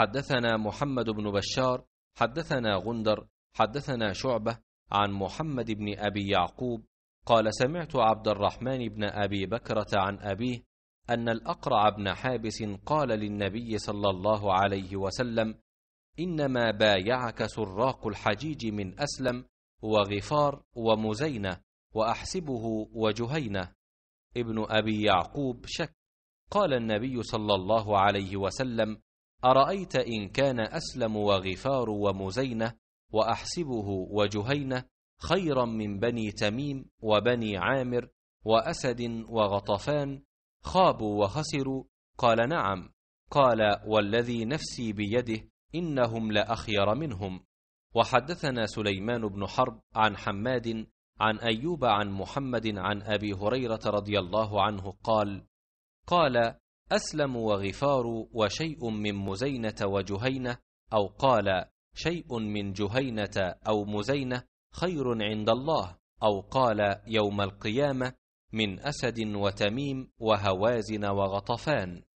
حدثنا محمد بن بشار حدثنا غندر حدثنا شعبة عن محمد بن أبي يعقوب قال سمعت عبد الرحمن بن أبي بكرة عن أبيه أن الأقرع بن حابس قال للنبي صلى الله عليه وسلم إنما بايعك سراق الحجيج من أسلم وغفار ومزينة وأحسبه وجهينة ابن أبي يعقوب شك قال النبي صلى الله عليه وسلم أرأيت إن كان أسلم وغفار ومزينة وأحسبه وجهينة خيرا من بني تميم وبني عامر وأسد وغطفان خابوا وخسروا قال نعم قال والذي نفسي بيده إنهم لأخير منهم وحدثنا سليمان بن حرب عن حماد عن أيوب عن محمد عن أبي هريرة رضي الله عنه قال قال أسلم وغفار وشيء من مزينة وجهينة أو قال شيء من جهينة أو مزينة خير عند الله أو قال يوم القيامة من أسد وتميم وهوازن وغطفان